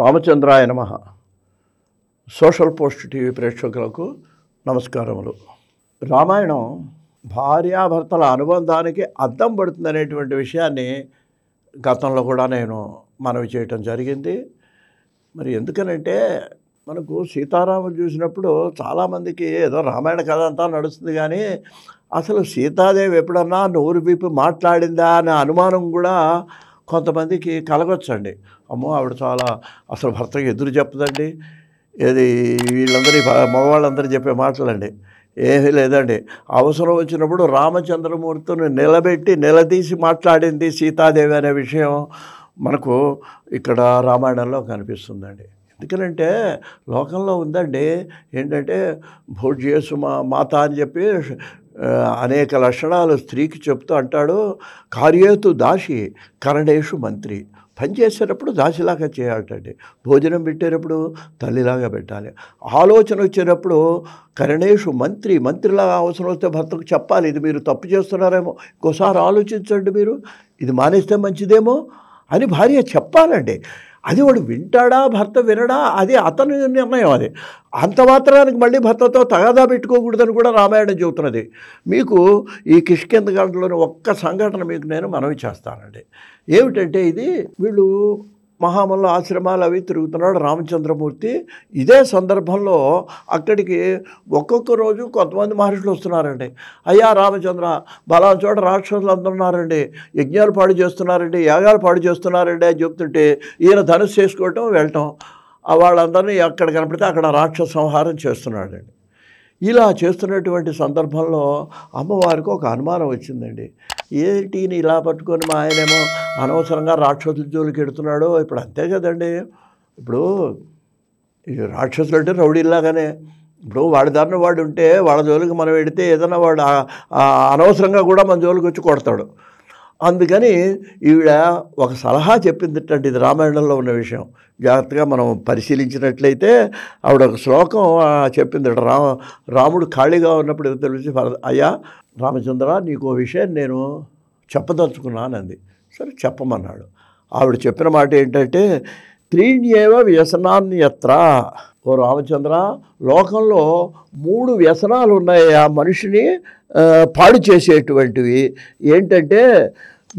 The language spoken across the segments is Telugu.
రామచంద్రాయ నమ సోషల్ పోస్ట్ టీవీ ప్రేక్షకులకు నమస్కారములు రామాయణం భార్యాభర్తల అనుబంధానికి అద్దం పడుతుంది అనేటువంటి విషయాన్ని గతంలో కూడా నేను మనవి చేయటం జరిగింది మరి ఎందుకనంటే మనకు సీతారాములు చూసినప్పుడు చాలామందికి ఏదో రామాయణ కథ అంతా నడుస్తుంది కానీ అసలు సీతాదేవి ఎప్పుడన్నా నోరు విప్పి మాట్లాడిందా అనే అనుమానం కూడా కొంతమందికి కలగొచ్చండి అమ్మో ఆవిడ చాలా అసలు భర్తకి ఎదురు చెప్పదండి ఏది వీళ్ళందరి మగవాళ్ళందరూ చెప్పే మాటలండి ఏమీ లేదండి అవసరం వచ్చినప్పుడు రామచంద్రమూర్తిని నిలబెట్టి నిలదీసి మాట్లాడింది సీతాదేవి అనే విషయం మనకు ఇక్కడ రామాయణంలో కనిపిస్తుందండి ఎందుకనంటే లోకంలో ఉందండి ఏంటంటే భోజేసు మా మాత అని చెప్పి అనేక లక్షణాలు స్త్రీకి చెప్తూ అంటాడు కార్యేతు దాసి కరణేషు మంత్రి పని చేసేటప్పుడు దాసిలాగా చేయాలండి భోజనం పెట్టేటప్పుడు తల్లిలాగా పెట్టాలి ఆలోచన వచ్చేటప్పుడు కరణేషు మంత్రి మంత్రిలాగా అవసరం వస్తే భర్తకు చెప్పాలి ఇది మీరు తప్పు చేస్తున్నారేమో ఇంకోసారి ఆలోచించండి మీరు ఇది మానేస్తే మంచిదేమో అని భార్య చెప్పాలండి అది వాడు వింటాడా భర్త వినడా అది అతని నిర్ణయం అది అంత మాత్రానికి మళ్ళీ భర్తతో తగాదా పెట్టుకోకూడదని కూడా రామాయణం చెబుతున్నది మీకు ఈ కిష్కింద గంటలోని ఒక్క సంఘటన మీకు నేను మనవి చేస్తానండి ఏమిటంటే ఇది వీళ్ళు మహామల్ల ఆశ్రమాలు అవి తిరుగుతున్నాడు రామచంద్రమూర్తి ఇదే సందర్భంలో అక్కడికి ఒక్కొక్క రోజు కొంతమంది మహర్షులు వస్తున్నారండి అయ్యా రామచంద్ర బలా చోట రాక్షసులు అందున్నారండి యజ్ఞాలు పాడు చేస్తున్నారండి యాగాలు పాడు చేస్తున్నారండి అని చెప్తుంటే ఈయన ధనుసు చేసుకోవటం వెళ్ళటం వాళ్ళందరినీ ఎక్కడ కనపడితే అక్కడ రాక్షస సంహారం చేస్తున్నాడండి ఇలా చేస్తున్నటువంటి సందర్భంలో అమ్మవారికి ఒక అనుమానం ఏ టీని ఇలా పట్టుకొని మా ఆయనేమో అనవసరంగా రాక్షసుల జోలికి ఎడుతున్నాడో ఇప్పుడు అంతే కదండి ఇప్పుడు రాక్షసులు అంటే రౌడీలాగానే ఇప్పుడు వాడి దారిన వాడు ఉంటే వాళ్ళ జోలికి మనం వెడితే ఏదైనా వాడు అనవసరంగా కూడా మన జోలికి వచ్చి కొడతాడు అందుకని ఈవిడ ఒక సలహా చెప్పింది అంటే ఇది రామాయణంలో ఉన్న విషయం జాగ్రత్తగా మనం పరిశీలించినట్లయితే ఆవిడ ఒక శ్లోకం చెప్పింది రా రాముడు ఖాళీగా ఉన్నప్పుడు తెలిసి అయ్యా రామచంద్ర నీకు ఓ విషయం నేను చెప్పదలుచుకున్నాను అంది సరే చెప్పమన్నాడు ఆవిడ చెప్పిన మాట ఏంటంటే త్రీణ్యేవ వ్యసనాన్యత్ర ఓ రామచంద్ర లోకంలో మూడు వ్యసనాలు ఉన్నాయి ఆ మనిషిని పాడు చేసేటువంటివి ఏంటంటే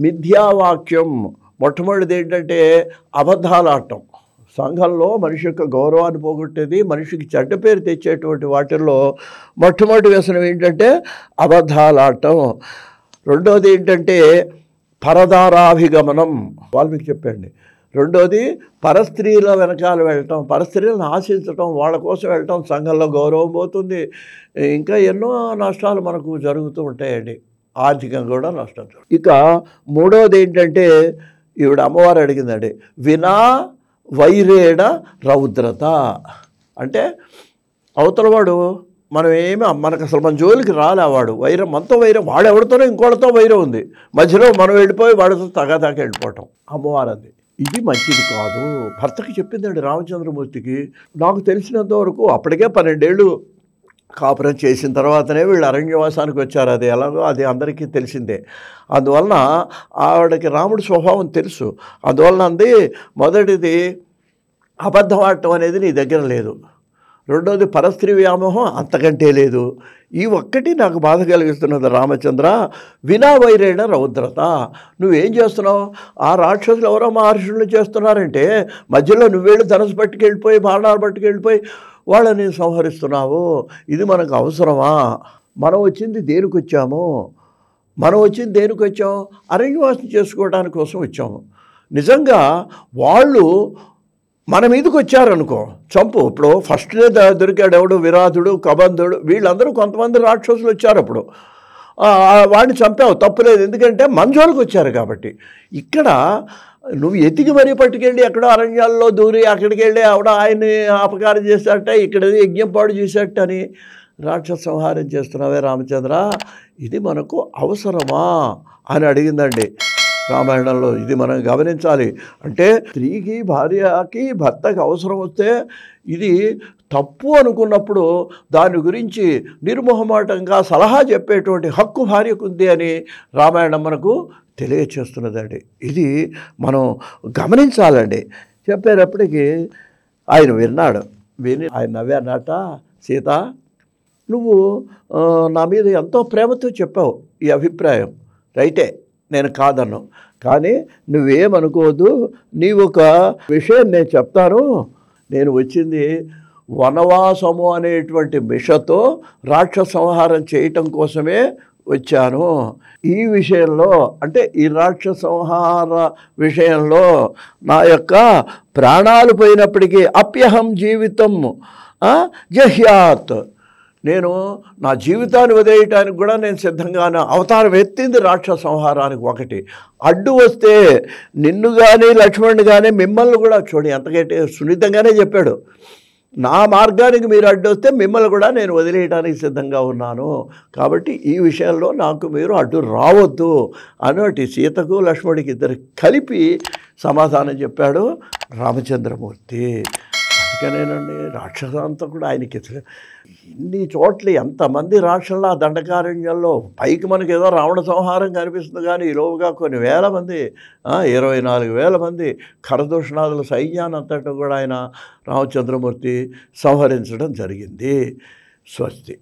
మిథ్యావాక్యం మొట్టమొదటిది ఏంటంటే అబద్ధాలాటం సంఘంలో మనిషి యొక్క గౌరవాన్ని పోగొట్టేది మనిషికి చెడ్డ పేరు తెచ్చేటువంటి వాటిల్లో మొట్టమొదటి వ్యసనం ఏంటంటే అబద్ధాలాటం రెండవది ఏంటంటే పరదారాభిగమనం వాల్మీకి చెప్పండి రెండోది పరస్త్రీల వెనకాల వెళ్ళటం పరస్త్రీలను ఆశించటం వాళ్ళ కోసం వెళ్ళటం సంఘంలో గౌరవం పోతుంది ఇంకా ఎన్నో నష్టాలు మనకు జరుగుతూ ఉంటాయండి ఆర్థికంగా కూడా నష్టం ఇక మూడోది ఏంటంటే ఈవిడ అమ్మవారు అడిగిందండి వినా వైరేడ రౌద్రత అంటే అవతలవాడు మనం ఏమి మనకు అసలు మన జోలికి రాలేవాడు వైరం మనతో వైరం ఎవరితోనో ఇంకోటితో వైరం ఉంది మధ్యలో మనం వెళ్ళిపోయి వాడితో తగాదాకా వెళ్ళిపోవటం అమ్మవారు అది ఇది మంచిది కాదు భర్తకి చెప్పిందండి రామచంద్రమూర్తికి నాకు తెలిసినంత వరకు అప్పటికే పన్నెండేళ్ళు కాపురం చేసిన తర్వాతనే వీళ్ళు అరణ్యవాసానికి వచ్చారు అది ఎలాగో అది అందరికీ తెలిసిందే అందువలన ఆవిడకి రాముడి స్వభావం తెలుసు అందువలన అంది మొదటిది అబద్ధం ఆడటం అనేది నీ దగ్గర లేదు రెండోది పరస్త్రీ వ్యామోహం అంతకంటే లేదు ఈ ఒక్కటి నాకు బాధ కలిగిస్తున్నది రామచంద్ర వినా వైరేణ రౌద్రత నువ్వేం చేస్తున్నావు ఆ రాక్షసులు ఎవరో మహర్షులు చేస్తున్నారంటే మధ్యలో నువ్వేళ్ళు ధనసు పట్టుకెళ్ళిపోయి బాణాలు పట్టుకెళ్ళిపోయి వాళ్ళని సంహరిస్తున్నావు ఇది మనకు అవసరమా మనం వచ్చింది దేనికి వచ్చాము మనం వచ్చింది దేనికి వచ్చాము అరణ్యవాసం చేసుకోవడానికి కోసం వచ్చాము నిజంగా వాళ్ళు మన మీదకి వచ్చారనుకో చంపు ఇప్పుడు ఫస్ట్నే దొరికాడు ఎవడు విరాధుడు కబంధుడు వీళ్ళందరూ కొంతమంది రాక్షసులు వచ్చారు అప్పుడు వాడిని చంపావు తప్పులేదు ఎందుకంటే మంజోలకు వచ్చారు కాబట్టి ఇక్కడ నువ్వు ఎతికి మరీ పట్టుకెళ్ళి ఎక్కడో అరణ్యాల్లో దూరి అక్కడికి వెళ్ళి ఆవిడ ఆయన్ని అపకారం చేశాట ఇక్కడ యజ్ఞం పాడు చేసేటని అని రాక్షస సంహారం చేస్తున్నావే రామచంద్ర ఇది మనకు అవసరమా అని అడిగిందండి రామాయణంలో ఇది మనం గమనించాలి అంటే స్త్రీకి భార్యకి భర్తకి అవసరం వస్తే ఇది తప్పు అనుకున్నప్పుడు దాని గురించి నిర్మోహమాటంగా సలహా చెప్పేటువంటి హక్కు భార్యకుంది అని రామాయణం మనకు తెలియచేస్తున్నదండి ఇది మనం గమనించాలండి చెప్పేటప్పటికీ ఆయన విన్నాడు విని ఆయన నవ్వానట సీత నువ్వు నా మీద ఎంతో ప్రేమతో చెప్పావు ఈ అభిప్రాయం రైటే నేను కాదను కానీ నువ్వేమనుకోవద్దు నీ ఒక విషయం నేను చెప్తాను నేను వచ్చింది వనవాసము అనేటువంటి మిషతో రాక్ష సంహారం చేయటం కోసమే వచ్చాను ఈ విషయంలో అంటే ఈ రాక్ష సంహార విషయంలో నా యొక్క ప్రాణాలు పోయినప్పటికీ అప్యహం జీవితం జహ్యాత్ నేను నా జీవితాన్ని వదిలేయటానికి కూడా నేను సిద్ధంగానే అవతారం ఎత్తింది రాక్ష సంహారానికి ఒకటి అడ్డు వస్తే నిన్ను కానీ లక్ష్మణుని కానీ మిమ్మల్ని కూడా చూడండి ఎంతకంటే సున్నితంగానే చెప్పాడు నా మార్గానికి మీరు అడ్డు వస్తే మిమ్మల్ని కూడా నేను వదిలేయడానికి సిద్ధంగా ఉన్నాను కాబట్టి ఈ విషయంలో నాకు మీరు అడ్డు రావద్దు అన్నటి సీతకు లక్ష్మణుడికి ఇద్దరు కలిపి సమాధానం చెప్పాడు రామచంద్రమూర్తి రాక్షస రాక్షసంతా కూడా ఆయనకి ఇన్ని చోట్ల ఎంతమంది రాక్షసులు ఆ దండకారణ్యంలో పైకి మనకి ఏదో రావణ సంహారం కనిపిస్తుంది కానీ ఈలోగా కొన్ని వేల మంది ఇరవై నాలుగు వేల మంది కరదూషణాదుల సైన్యాన్ని అంతటా కూడా ఆయన రామచంద్రమూర్తి సంహరించడం జరిగింది స్వస్తి